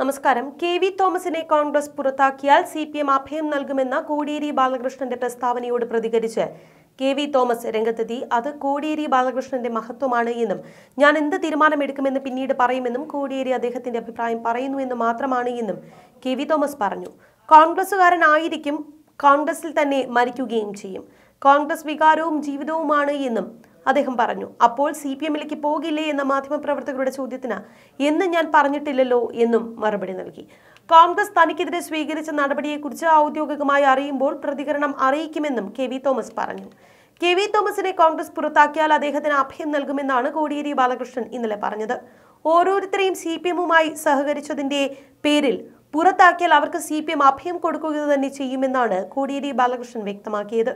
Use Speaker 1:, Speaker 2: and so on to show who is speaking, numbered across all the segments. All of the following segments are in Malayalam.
Speaker 1: നമസ്കാരം കെ വി തോമസിനെ കോൺഗ്രസ് പുറത്താക്കിയാൽ സി പി എം അഭയം നൽകുമെന്ന കോടിയേരി ബാലകൃഷ്ണന്റെ പ്രസ്താവനയോട് പ്രതികരിച്ച് കെ വി തോമസ് രംഗത്തെത്തി അത് കോടിയേരി ബാലകൃഷ്ണന്റെ മഹത്വമാണ് എന്നും ഞാൻ എന്ത് തീരുമാനമെടുക്കുമെന്ന് പിന്നീട് പറയുമെന്നും കോടിയേരി അദ്ദേഹത്തിന്റെ അഭിപ്രായം പറയുന്നു എന്ന് മാത്രമാണ് എന്നും കെ വി തോമസ് പറഞ്ഞു കോൺഗ്രസുകാരനായിരിക്കും കോൺഗ്രസിൽ തന്നെ മരിക്കുകയും ചെയ്യും കോൺഗ്രസ് വികാരവും ജീവിതവുമാണ് എന്നും അദ്ദേഹം പറഞ്ഞു അപ്പോൾ സി പി എമ്മിലേക്ക് പോകില്ലേ എന്ന മാധ്യമപ്രവർത്തകരുടെ ചോദ്യത്തിന് എന്ന് ഞാൻ പറഞ്ഞിട്ടില്ലല്ലോ എന്നും മറുപടി നൽകി കോൺഗ്രസ് തനിക്കെതിരെ സ്വീകരിച്ച നടപടിയെക്കുറിച്ച് ഔദ്യോഗികമായി അറിയുമ്പോൾ പ്രതികരണം അറിയിക്കുമെന്നും കെ തോമസ് പറഞ്ഞു കെ വി തോമസിനെ കോൺഗ്രസ് പുറത്താക്കിയാൽ അദ്ദേഹത്തിന് അഭയം നൽകുമെന്നാണ് കോടിയേരി ബാലകൃഷ്ണൻ ഇന്നലെ പറഞ്ഞത് ഓരോരുത്തരെയും സി പി എമ്മുമായി സഹകരിച്ചതിന്റെ പേരിൽ പുറത്താക്കിയാൽ അവർക്ക് സി പി എം അഭയം കൊടുക്കുക തന്നെ ചെയ്യുമെന്നാണ് കോടിയേരി ബാലകൃഷ്ണൻ വ്യക്തമാക്കിയത്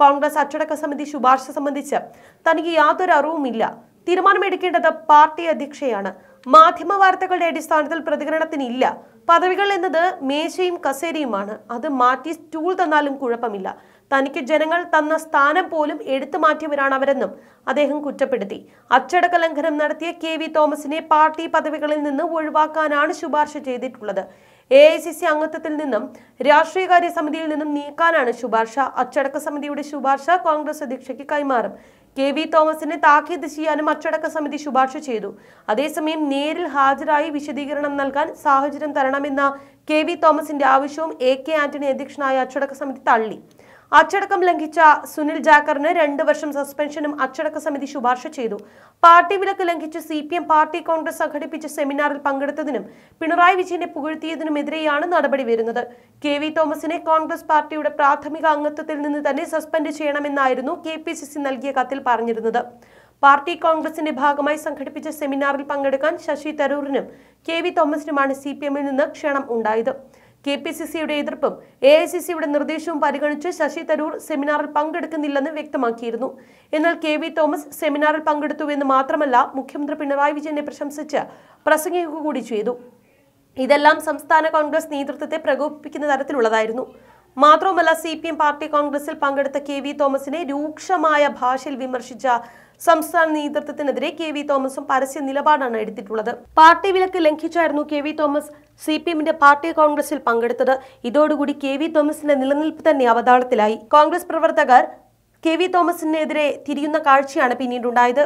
Speaker 1: കോൺഗ്രസ് അച്ചടക്ക സമിതി ശുപാർശ സംബന്ധിച്ച് തനിക്ക് യാതൊരു അറിവുമില്ല തീരുമാനമെടുക്കേണ്ടത് പാർട്ടി അധ്യക്ഷയാണ് മാധ്യമ വാർത്തകളുടെ അടിസ്ഥാനത്തിൽ പ്രതികരണത്തിനില്ല പദവികൾ എന്നത് മേശയും കസേരയുമാണ് അത് മാറ്റി സ്റ്റൂൾ തന്നാലും കുഴപ്പമില്ല തനിക്ക് ജനങ്ങൾ തന്ന സ്ഥാനം പോലും എടുത്തു മാറ്റിയവരാണ് അവരെന്നും അദ്ദേഹം കുറ്റപ്പെടുത്തി അച്ചടക്ക ലംഘനം നടത്തിയ കെ വി തോമസിനെ പാർട്ടി പദവികളിൽ നിന്ന് ഒഴിവാക്കാനാണ് ശുപാർശ ചെയ്തിട്ടുള്ളത് എ ഐ സി സി അംഗത്വത്തിൽ നിന്നും രാഷ്ട്രീയകാര്യ സമിതിയിൽ നിന്നും നീക്കാനാണ് ശുപാർശ അച്ചടക്ക സമിതിയുടെ ശുപാർശ കോൺഗ്രസ് അധ്യക്ഷയ്ക്ക് കൈമാറും കെ വി തോമസിനെ താക്കീത് ചെയ്യാനും അച്ചടക്ക സമിതി ശുപാർശ ചെയ്തു അതേസമയം നേരിൽ ഹാജരായി വിശദീകരണം നൽകാൻ സാഹചര്യം തരണമെന്ന കെ വി തോമസിന്റെ ആവശ്യവും എ കെ ആന്റണി അധ്യക്ഷനായ അച്ചടക്ക സമിതി തള്ളി അച്ചടക്കം ലംഘിച്ച സുനിൽ ജാക്കറിന് രണ്ടു വർഷം സസ്പെൻഷനും അച്ചടക്ക സമിതി ശുപാർശ ചെയ്തു പാർട്ടി വിലക്ക് ലംഘിച്ച് C P M party congress സംഘടിപ്പിച്ച സെമിനാറിൽ പങ്കെടുത്തതിനും പിണറായി വിജയനെ പുകഴ്ത്തിയതിനുമെതിരെയാണ് നടപടി വരുന്നത് കെ വി തോമസിനെ കോൺഗ്രസ് പാർട്ടിയുടെ പ്രാഥമിക അംഗത്വത്തിൽ നിന്ന് തന്നെ സസ്പെൻഡ് ചെയ്യണമെന്നായിരുന്നു കെ പി സി സി നൽകിയ കത്തിൽ പറഞ്ഞിരുന്നത് പാർട്ടി കോൺഗ്രസിന്റെ ഭാഗമായി സംഘടിപ്പിച്ച സെമിനാറിൽ പങ്കെടുക്കാൻ ശശി തരൂറിനും കെ വി തോമസിനുമാണ് സി പി എമ്മിൽ നിന്ന് ക്ഷണം ഉണ്ടായത് കെ പി സി സിയുടെ എതിർപ്പും എ ഐ സി സിയുടെ നിർദ്ദേശവും പരിഗണിച്ച് ശശി തരൂർ സെമിനാറിൽ പങ്കെടുക്കുന്നില്ലെന്ന് വ്യക്തമാക്കിയിരുന്നു എന്നാൽ കെ വി തോമസ് സെമിനാറിൽ പങ്കെടുത്തുവെന്ന് മാത്രമല്ല മുഖ്യമന്ത്രി പിണറായി വിജയനെ പ്രശംസിച്ച് പ്രസംഗിക്കുക കൂടി ചെയ്തു ഇതെല്ലാം സംസ്ഥാന കോൺഗ്രസ് നേതൃത്വത്തെ പ്രകോപിപ്പിക്കുന്ന തരത്തിലുള്ളതായിരുന്നു മാത്രവുമല്ല സി പി എം പാർട്ടി കോൺഗ്രസിൽ പങ്കെടുത്ത കെ വി തോമസിനെ രൂക്ഷമായ ഭാഷയിൽ വിമർശിച്ച സംസ്ഥാന നേതൃത്വത്തിനെതിരെ കെ വി തോമസും പരസ്യ നിലപാടാണ് എടുത്തിട്ടുള്ളത് പാർട്ടി വിലക്ക് ലംഘിച്ചായിരുന്നു K V Thomas C P എമ്മിന്റെ പാർട്ടി കോൺഗ്രസിൽ പങ്കെടുത്തത് ഇതോടുകൂടി കെ വി തോമസിന്റെ നിലനിൽപ്പ് തന്നെ അവതാളത്തിലായി കോൺഗ്രസ് പ്രവർത്തകർ കെ വി തോമസിനെതിരെ തിരിയുന്ന കാഴ്ചയാണ് പിന്നീടുണ്ടായത്